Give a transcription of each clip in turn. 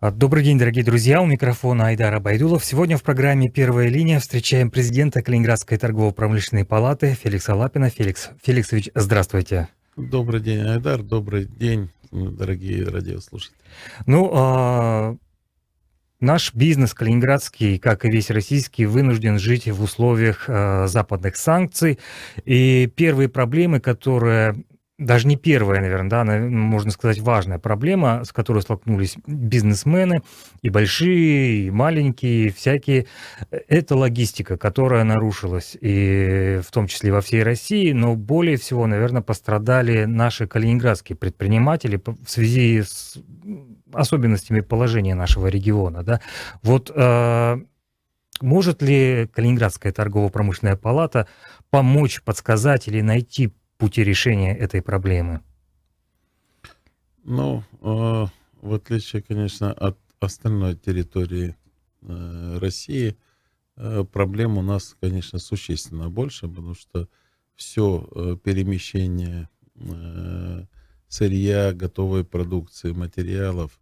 А, добрый день, дорогие друзья. У микрофона Айдар Абайдулов. Сегодня в программе «Первая линия» встречаем президента Калининградской торгово-промышленной палаты Феликса Лапина. Феликс Феликсович, здравствуйте. Добрый день, Айдар. Добрый день, дорогие радиослушатели. Ну, а... Наш бизнес калининградский, как и весь российский, вынужден жить в условиях э, западных санкций. И первые проблемы, которые даже не первая, наверное, да, можно сказать, важная проблема, с которой столкнулись бизнесмены, и большие, и маленькие, и всякие. Э, это логистика, которая нарушилась, и в том числе во всей России, но более всего, наверное, пострадали наши калининградские предприниматели в связи с особенностями положения нашего региона, да. Вот э, может ли Калининградская торгово-промышленная палата помочь, подсказать или найти пути решения этой проблемы? Ну, э, в отличие, конечно, от остальной территории э, России, э, проблем у нас, конечно, существенно больше, потому что все перемещение сырья, готовой продукции, материалов,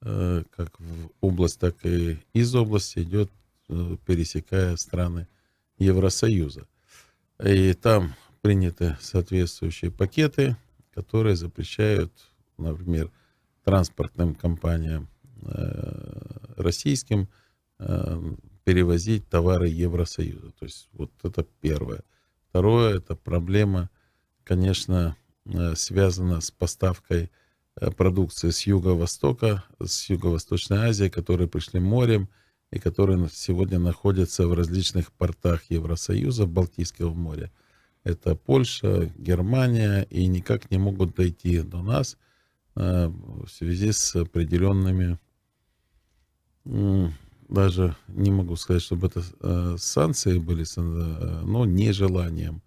как в область, так и из области идет, пересекая страны Евросоюза. И там приняты соответствующие пакеты, которые запрещают, например, транспортным компаниям э, российским э, перевозить товары Евросоюза. То есть вот это первое. Второе, это проблема, конечно, э, связана с поставкой э, продукции с Юго-Востока, с Юго-Восточной Азии, которые пришли морем и которые сегодня находятся в различных портах Евросоюза, в Балтийского моря. Это Польша, Германия, и никак не могут дойти до нас э, в связи с определенными, даже не могу сказать, чтобы это э, санкции были, э, но нежеланием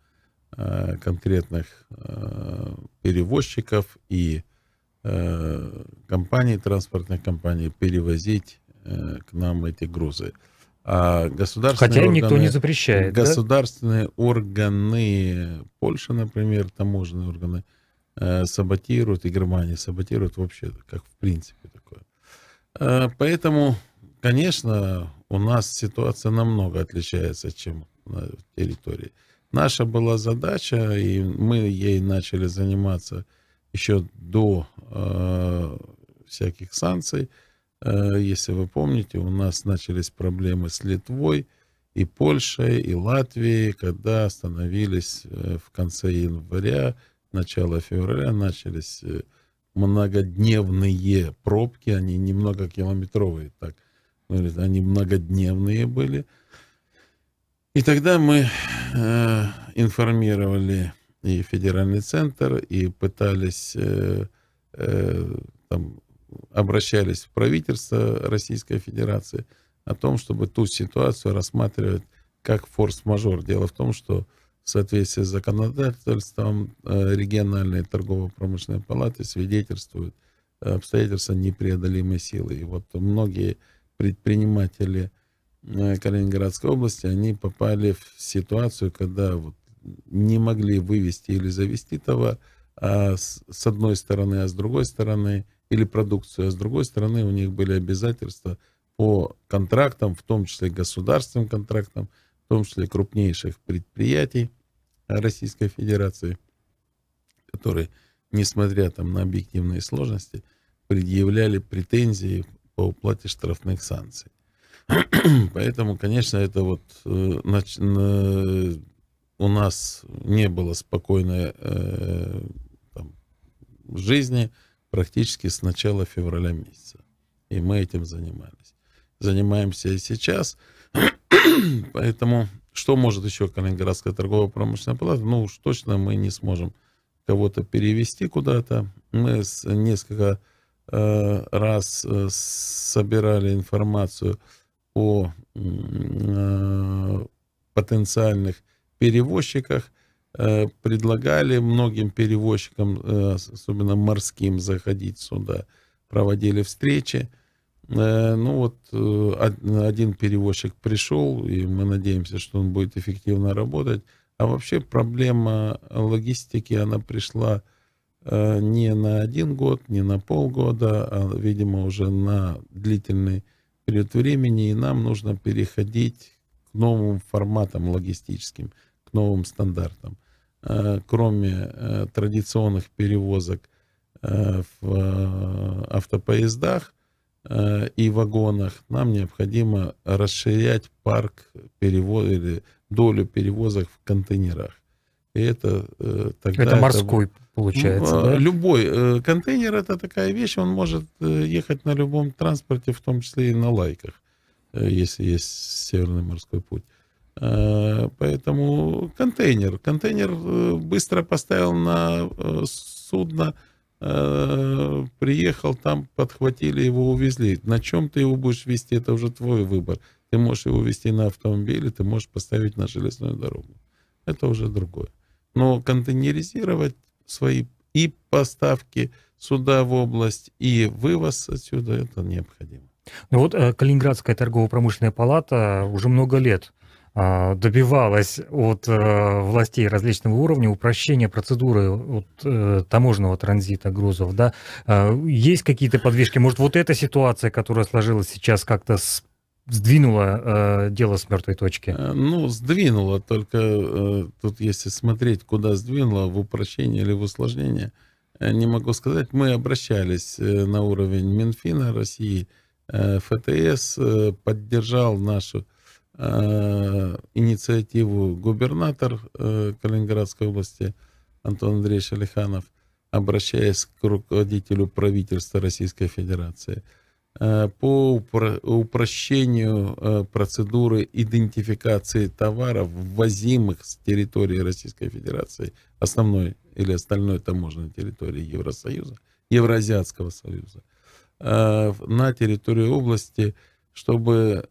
конкретных перевозчиков и компаний, транспортных компаний перевозить к нам эти грузы. А, государственные Хотя органы, никто не запрещает. Государственные да? органы Польши, например, таможенные органы э, саботируют, и Германия саботирует вообще, как в принципе такое. Э, поэтому, конечно, у нас ситуация намного отличается, чем на территории. Наша была задача, и мы ей начали заниматься еще до э, всяких санкций – Э, если вы помните, у нас начались проблемы с Литвой и Польшей, и Латвией, когда остановились э, в конце января, начало февраля, начались э, многодневные пробки, они немного километровые, так, ну, они многодневные были. И тогда мы э, информировали и федеральный центр, и пытались э, э, там обращались в правительство Российской Федерации о том, чтобы ту ситуацию рассматривать как форс-мажор. Дело в том, что в соответствии с законодательством э, региональные торгово-промышленные палаты свидетельствуют э, обстоятельства непреодолимой силы. И вот многие предприниматели э, Калининградской области, они попали в ситуацию, когда вот не могли вывести или завести товар, а с, с одной стороны, а с другой стороны – или продукцию, а с другой стороны у них были обязательства по контрактам, в том числе государственным контрактам, в том числе крупнейших предприятий Российской Федерации, которые, несмотря там на объективные сложности, предъявляли претензии по уплате штрафных санкций. Поэтому, конечно, это вот э, э, у нас не было спокойной э, там, жизни, практически с начала февраля месяца. И мы этим занимались. Занимаемся и сейчас. Поэтому что может еще Калининградская торгово-промышленная палата? Ну уж точно мы не сможем кого-то перевести куда-то. Мы с, несколько э, раз э, собирали информацию о э, потенциальных перевозчиках, Э, предлагали многим перевозчикам, э, особенно морским, заходить сюда, проводили встречи. Э, ну вот один перевозчик пришел, и мы надеемся, что он будет эффективно работать. А вообще проблема логистики, она пришла не на один год, не на полгода, а, видимо, уже на длительный период времени, и нам нужно переходить к новым форматам логистическим – новым стандартам. Э, кроме э, традиционных перевозок э, в автопоездах и вагонах, нам необходимо расширять парк перевоз или долю перевозок в контейнерах. И это тогда... Это морской, это, получается, ну, да? Любой контейнер это такая вещь, он может ехать на любом транспорте, в том числе и на лайках, если есть Северный морской путь. Э, поэтому контейнер. Контейнер э, быстро поставил на э, судно, приехал там, подхватили его, увезли. На чем ты его будешь вести, это уже твой выбор. Ты можешь его вести на автомобиле, ты можешь поставить на железную дорогу. Это уже другое. Но контейнеризировать свои и поставки сюда в область, и вывоз отсюда, это необходимо. Ну вот Калининградская торгово-промышленная палата уже много лет а, добивалась от э, властей различного уровня упрощения процедуры от э, таможенного транзита грузов. Да? А, есть какие-то подвижки? Может, вот эта ситуация, которая сложилась сейчас, как-то сдвинула э, дело с мертвой точки? Ну, сдвинула, только тут если смотреть, куда сдвинула, в упрощение или в усложнение, не могу сказать. Мы обращались на уровень Минфина России, ФТС поддержал нашу Э, инициативу губернатор э, Калининградской области Антон Андреевич Алиханов, обращаясь к руководителю правительства Российской Федерации э, по упрощению процедуры идентификации товаров, ввозимых с территории Российской Федерации, основной или остальной таможенной территории Евросоюза, Евроазиатского союза, на территории области, чтобы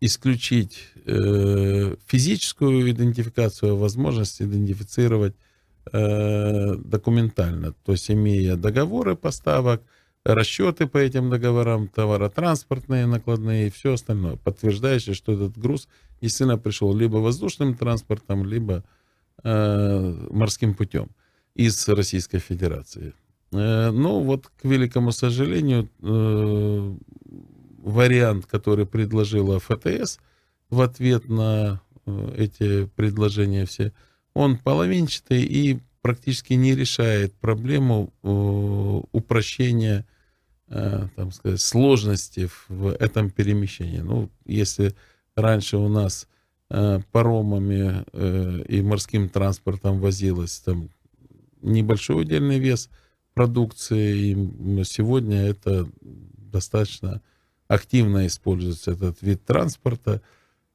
исключить э, физическую идентификацию, а возможность идентифицировать э, документально, то есть имея договоры поставок, расчеты по этим договорам, товаротранспортные, накладные и все остальное, подтверждающие, что этот груз действительно пришел либо воздушным транспортом, либо э, морским путем из Российской Федерации. Э, но ну, вот, к великому сожалению, э, вариант, который предложила ФТС в ответ на э, эти предложения все, он половинчатый и практически не решает проблему э, упрощения, э, там сказать, сложности в этом перемещении. Ну, если раньше у нас паромами и морским транспортом возилось там небольшой удельный вес продукции, и сегодня это достаточно активно используется этот вид транспорта.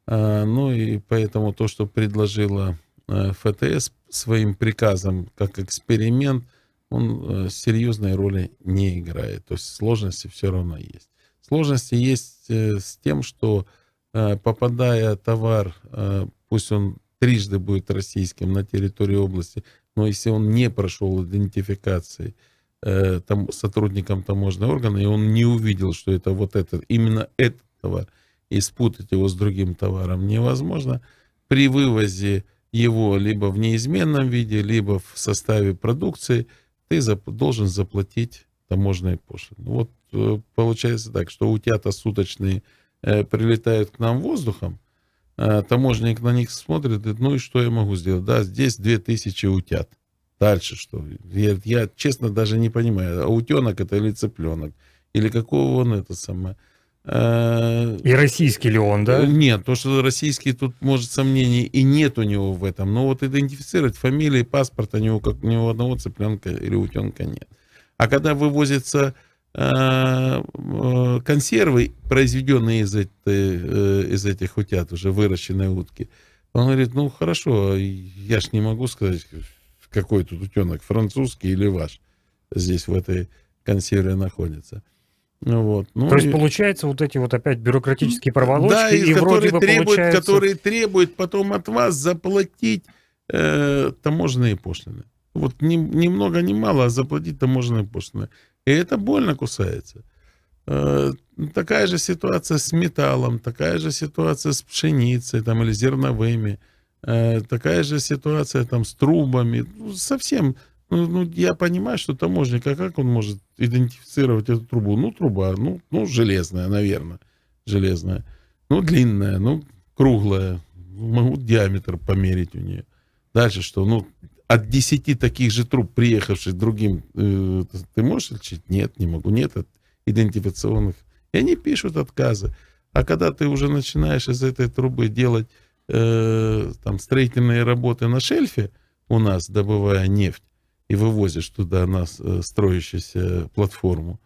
А, ну и поэтому то, что предложила а, ФТС своим приказом как эксперимент, он э, серьезной роли не играет. То есть сложности все равно есть. Сложности есть э, с тем, что э, попадая товар, пусть он трижды будет российским на территории области, но если он не прошел идентификации – Э, там, сотрудником таможенного органа, и он не увидел, что это вот этот, именно этот товар, и спутать его с другим товаром невозможно. При вывозе его либо в неизменном виде, либо в составе продукции, ты зап должен заплатить таможенные пошлины. Ну вот э, получается так, что утята суточные э, прилетают к нам воздухом, э, таможенник на них смотрит, ну и что я могу сделать? Да, здесь 2000 утят. Дальше что? Я, я честно даже не понимаю, а аутенок это или цыпленок? Или какого он это самое? Э, и российский ли он, да? Нет, то, что российский, тут, может, сомнений и нет у него в этом. Но вот идентифицировать фамилии, паспорт у него, как у него одного цыпленка или утенка нет. А когда вывозятся э, э, консервы, произведенные из, этой, из этих утят, уже выращенной утки, он говорит, ну, хорошо, я ж не могу сказать, какой тут утенок, французский или ваш, здесь в этой консерве находится. Ну вот. Ну, То есть, и... получается, вот эти вот опять бюрократические проволочки, да, и, и которые, вроде требуют, получается... которые требуют потом от вас заплатить э, таможенные пошлины. Вот ни, ни много ни мало, а заплатить таможенные пошлины. И это больно кусается. Э, такая же ситуация с металлом, такая же ситуация с пшеницей там, или зерновыми. Э, Э, такая же ситуация там с трубами, ну, совсем. Ну, ну, я понимаю, что таможник, а как он может идентифицировать эту трубу? Ну, труба, ну, ну железная, наверное, железная. Ну, длинная, ну, круглая. Могут диаметр померить у нее. Дальше что? Ну, от 10 таких же труб, приехавших другим, э, ты можешь отличить? Нет, не могу. Нет от идентификационных. И они пишут отказы. А когда ты уже начинаешь из этой трубы делать Э, там строительные работы на шельфе у нас, добывая нефть, и вывозишь туда нас э, строящуюся платформу.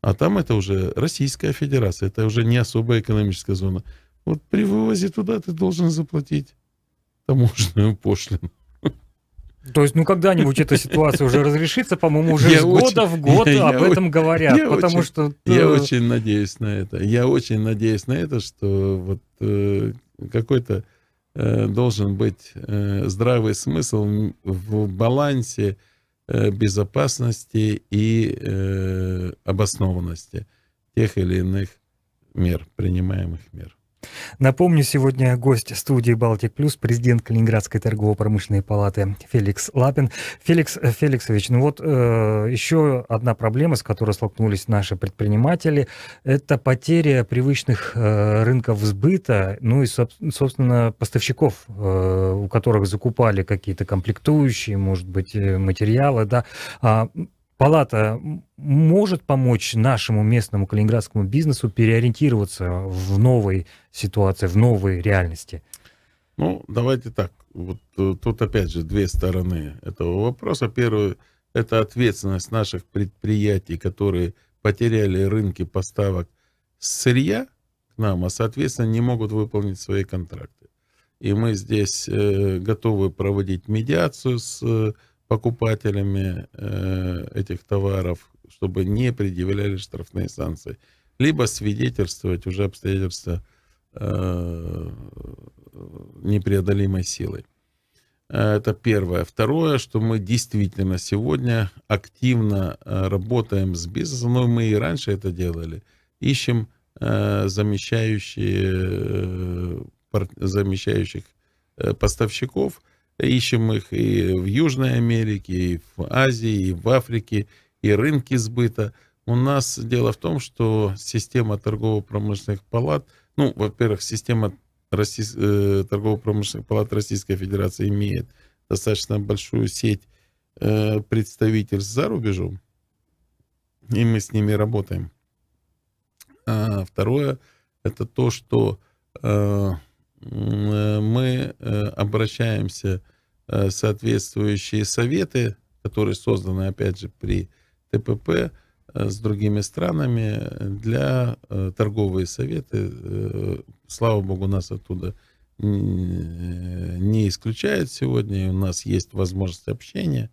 А там это уже Российская Федерация, это уже не особая экономическая зона. Вот при вывозе туда ты должен заплатить таможенную пошлину. То есть, ну, когда-нибудь эта ситуация уже разрешится, по-моему, уже я с очень, года в год я, об я этом говорят, я потому очень, что... Я очень надеюсь на это. Я очень надеюсь на это, что вот э, какой-то Э, должен быть э, здравый смысл в балансе э, безопасности и обоснованности тех или иных мер, принимаемых мер. Напомню, сегодня гость студии «Балтик Плюс», президент Калининградской торгово-промышленной палаты Феликс Лапин. Феликс э, Феликсович, ну вот э, еще одна проблема, с которой столкнулись наши предприниматели, это потеря привычных э, рынков сбыта, ну и, собственно, поставщиков, э, у которых закупали какие-то комплектующие, может быть, э, материалы, да. А палата может помочь нашему местному калининградскому бизнесу переориентироваться в новой ситуации, в новой реальности? Ну, давайте так. Вот э, тут опять же две стороны этого вопроса. Первое – это ответственность наших предприятий, которые потеряли рынки поставок сырья к нам, а, соответственно, не могут выполнить свои контракты. И мы здесь э, готовы проводить медиацию с э, покупателями э, этих товаров, чтобы не предъявляли штрафные санкции, либо свидетельствовать уже обстоятельства э, непреодолимой силы. Э, это первое. Второе, что мы действительно сегодня активно работаем с бизнесом, но ну, мы и раньше это делали, ищем замещающие, замещающих поставщиков – Ищем их и в Южной Америке, и в Азии, и в Африке, и рынки сбыта. У нас дело в том, что система торгово-промышленных палат, ну, во-первых, система Российс... Э, торгово-промышленных палат Российской Федерации имеет достаточно большую сеть э, представительств за рубежом, и мы с ними работаем. А второе, это то, что э, мы обращаемся в э, соответствующие советы, которые созданы, опять же, при ТПП э, с другими странами для э, торговые советы. Слава богу, нас оттуда не исключает сегодня, и у нас есть возможность общения.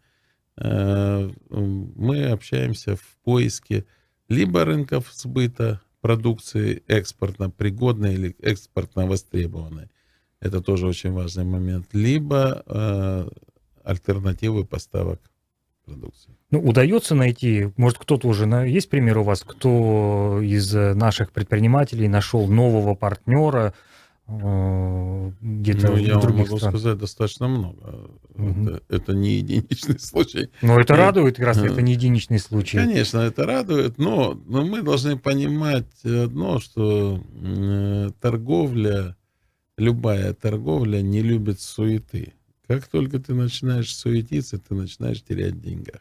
Мы общаемся в поиске либо рынков сбыта продукции экспортно пригодной или экспортно востребованной, это тоже очень важный момент. Либо э, альтернативы поставок продукции. Ну, удается найти, может, кто-то уже, есть пример у вас, кто из э, наших предпринимателей нашел нового партнера э, где-то ну, в я других могу стран. сказать, достаточно много. Угу. Это, это не единичный случай. Но это и, радует, как раз э, это не единичный случай. Конечно, это радует, но, но мы должны понимать одно, что э, торговля любая торговля не любит суеты. Как только ты начинаешь суетиться, ты начинаешь терять деньги.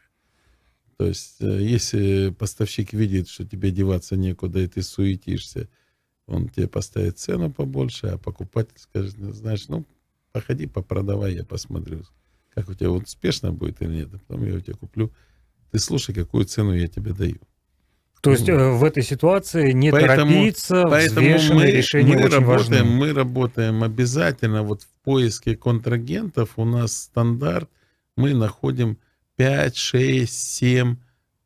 То есть, э, если поставщик видит, что тебе деваться некуда, и ты суетишься, он тебе поставит цену побольше, а покупатель скажет, «Ну, знаешь, ну, походи, попродавай, я посмотрю, как у тебя вот успешно будет или нет, а потом я у тебя куплю. Ты слушай, какую цену я тебе даю. То есть mm. в этой ситуации не поэтому, торопиться, поэтому мы, решения мы очень работаем, важны. Мы работаем обязательно вот в поиске контрагентов. У нас стандарт, мы находим 5, 6, 7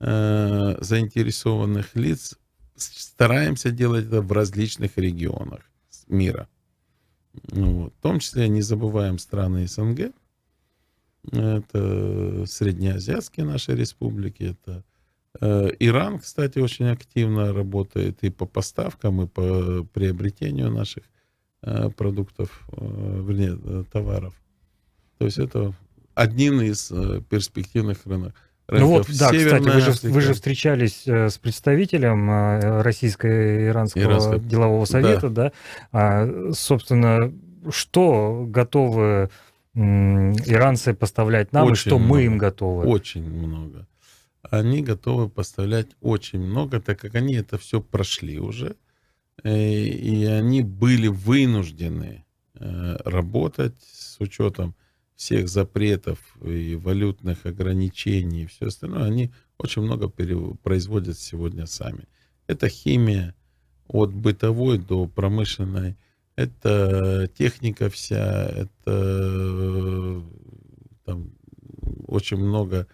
э, заинтересованных лиц. Стараемся делать это в различных регионах мира. Вот. В том числе не забываем страны СНГ. Это среднеазиатские наши республики, это Э, Иран, кстати, очень активно работает и по поставкам, и по приобретению наших э, продуктов, э, вернее, товаров. То есть это один из перспективных рынок. рынков. Ну вот, да, кстати, вы же, вы же встречались с представителем российско-иранского Иранского. делового совета, да? да? собственно, что готовы иранцы поставлять нам, очень и что много. мы им готовы? Очень много они готовы поставлять очень много, так как они это все прошли уже, э, и они были вынуждены э, работать с учетом всех запретов и валютных ограничений и все остальное, они очень много производят сегодня сами. Это химия от бытовой до промышленной, это техника вся, это э, там очень много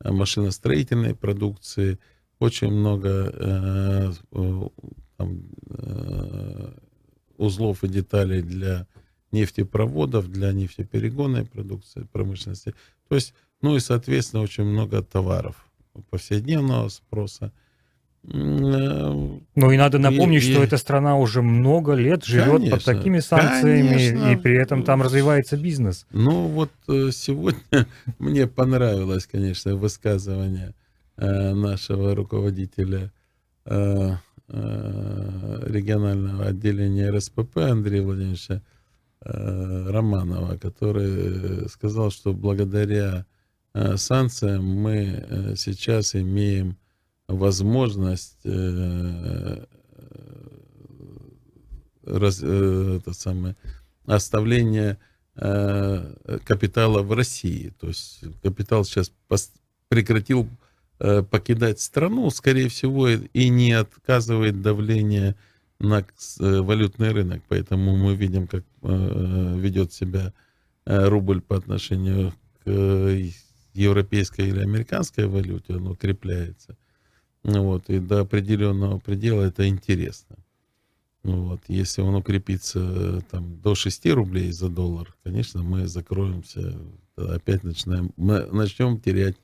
Э, машиностроительной продукции, очень много э, там, э, узлов и деталей для нефтепроводов, для нефтеперегонной продукции промышленности. То есть, ну и, соответственно, очень много товаров повседневного спроса. Э, ну и надо напомнить, и, что и... эта страна уже много лет живет конечно, под такими санкциями, конечно. и при этом там развивается бизнес. Ну вот э, сегодня мне понравилось, конечно, высказывание э, нашего руководителя регионального отделения РСПП Андрея Владимировича Романова, который сказал, что благодаря санкциям мы сейчас имеем возможность э, раз, э, это самое, оставление э, капитала в России. То есть капитал сейчас прекратил э, покидать страну, скорее всего, и не отказывает давление на э, валютный рынок. Поэтому мы видим, как э, ведет себя э, рубль по отношению к э, европейской или американской валюте, он укрепляется. Ну вот, и до определенного предела это интересно. Ну вот, если он укрепится э, там, до 6 рублей за доллар, конечно, мы закроемся, опять начинаем, мы начнем терять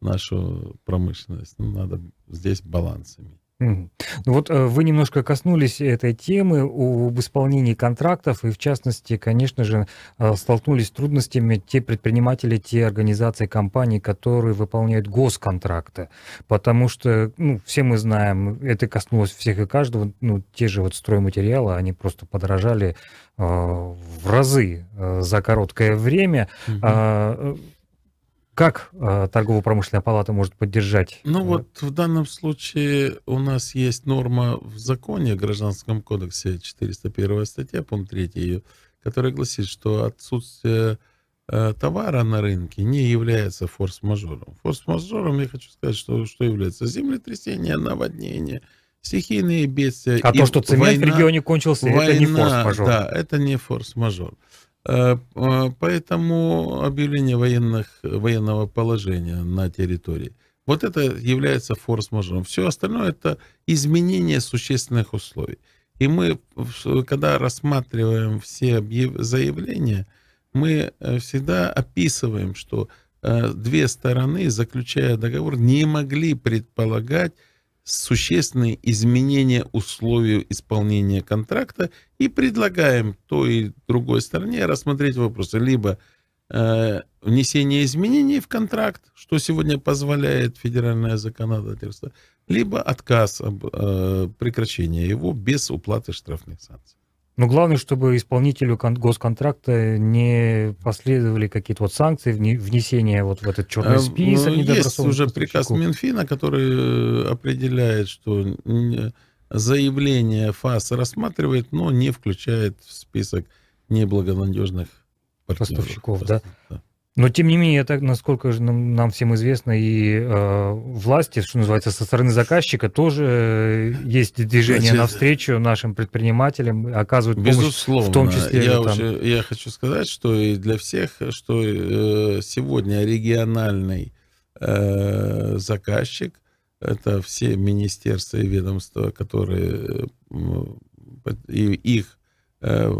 нашу промышленность. Ну, надо здесь балансами. Ну вот э, вы немножко коснулись этой темы об исполнении контрактов, и в частности, конечно же, э, столкнулись с трудностями те предприниматели, те организации, компании, которые выполняют госконтракты, потому что, ну, все мы знаем, это коснулось всех и каждого, ну, те же вот стройматериалы, они просто подорожали э, в разы э, за короткое время. Угу. Как э, торгово-промышленная палата может поддержать? Ну э, вот в данном случае у нас есть норма в законе, в Гражданском кодексе, 401 статья, пункт 3 ее, которая гласит, что отсутствие э, товара на рынке не является форс-мажором. Форс-мажором, я хочу сказать, что, что является землетрясение, наводнение, стихийные бедствия. А то, что цемент война, в регионе кончился, война, это не форс-мажор. Да, это не форс-мажор. Э, э, поэтому объявление военных, военного положения на территории. Вот это является форс-мажором. Все остальное это изменение существенных условий. И мы, когда рассматриваем все заявления, мы э, всегда описываем, что две стороны, заключая договор, не могли предполагать существенные изменения условий исполнения контракта и предлагаем той и другой стороне рассмотреть вопросы либо э, внесение изменений в контракт, что сегодня позволяет федеральное законодательство, либо отказ об э, прекращении его без уплаты штрафных санкций. Но главное, чтобы исполнителю госконтракта не последовали какие-то вот санкции, внесение вот в этот черный э, список ну, Есть уже приказ Минфина, который э, определяет, что э, заявление ФАС рассматривает, но не включает в список неблагонадежных партнеров. Поставщиков, да. да. Но, тем не менее, это, насколько же нам, нам всем известно, и э, власти, что называется, со стороны заказчика тоже э, есть движение Значит, навстречу нашим предпринимателям, оказывают безусловно, помощь, в том числе... Я, там... уже, я хочу сказать, что и для всех, что э, сегодня региональный э, заказчик, это все министерства и ведомства, которые э, и их э,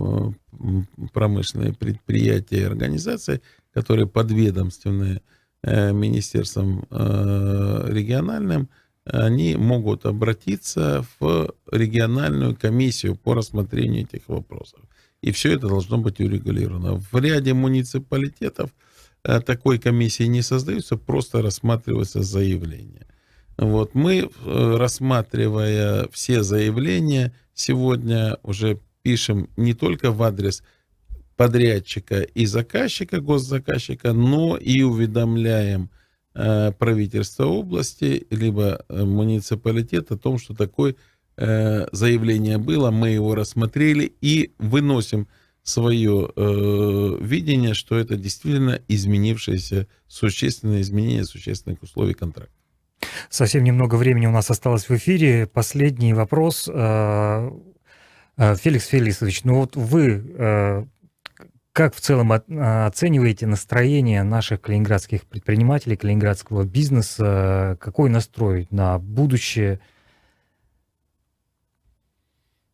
промышленные предприятия и организации – которые подведомственные э, министерствам э, региональным, они могут обратиться в региональную комиссию по рассмотрению этих вопросов. И все это должно быть урегулировано. В ряде муниципалитетов э, такой комиссии не создаются, просто рассматривается заявление. Вот мы, рассматривая все заявления, сегодня уже пишем не только в адрес подрядчика и заказчика, госзаказчика, но и уведомляем э, правительство области, либо э, муниципалитет о том, что такое э, заявление было, мы его рассмотрели и выносим свое э, видение, что это действительно изменившееся, существенное изменение существенных условий контракта. Совсем немного времени у нас осталось в эфире. Последний вопрос. Э, э, Феликс Фелисович, ну вот вы как в целом а, оцениваете настроение наших калининградских предпринимателей, калининградского бизнеса? Какой настрой на будущее?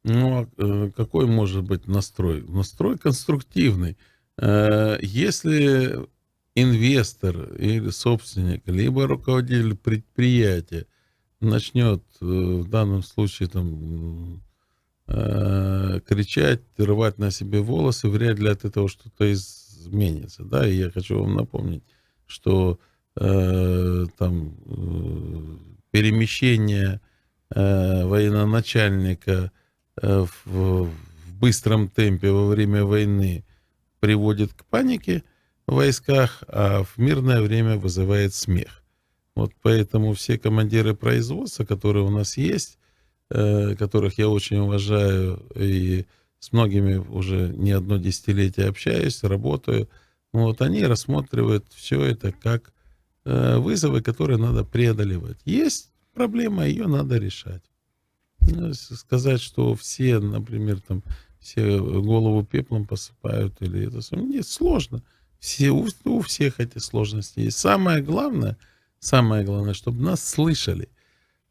Ну, а, э, какой может быть настрой? Настрой конструктивный. Э, если инвестор или собственник, либо руководитель предприятия начнет э, в данном случае там Э, кричать, рвать на себе волосы, вряд ли от этого что-то изменится. Да, и я хочу вам напомнить, что э, там э, перемещение э, военноначальника э, в, в быстром темпе во время войны приводит к панике в войсках, а в мирное время вызывает смех. Вот поэтому все командиры производства, которые у нас есть, Э, которых я очень уважаю и с многими уже не одно десятилетие общаюсь, работаю. вот они рассматривают все это как э, вызовы, которые надо преодолевать. Есть проблема, ее надо решать. Ну, сказать, что все, например, там все голову пеплом посыпают или это нет, сложно. Все, у, у всех эти сложности. И самое главное, самое главное, чтобы нас слышали –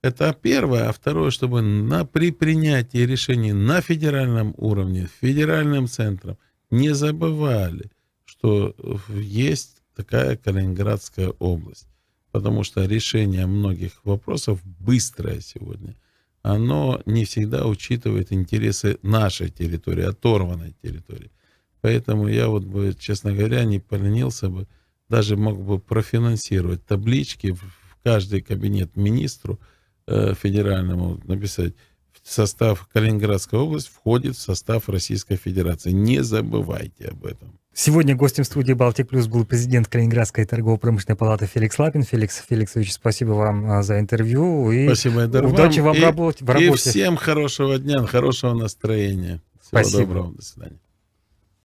это первое. А второе, чтобы на, при принятии решений на федеральном уровне, федеральным центром, не забывали, что есть такая Калининградская область. Потому что решение многих вопросов быстрое сегодня. Оно не всегда учитывает интересы нашей территории, оторванной территории. Поэтому я вот бы, честно говоря, не поленился бы, даже мог бы профинансировать таблички в каждый кабинет министру, Э, федеральному написать. В состав Калининградской области входит в состав Российской Федерации. Не забывайте об этом. Сегодня гостем студии «Балтик Плюс» был президент Калининградской торгово-промышленной палаты Феликс Лапин. Феликс Феликсович, спасибо вам э, за интервью. И спасибо, Эдар, Удачи вам, вам и, в работе. И всем хорошего дня, хорошего настроения. Всего спасибо. доброго, до свидания.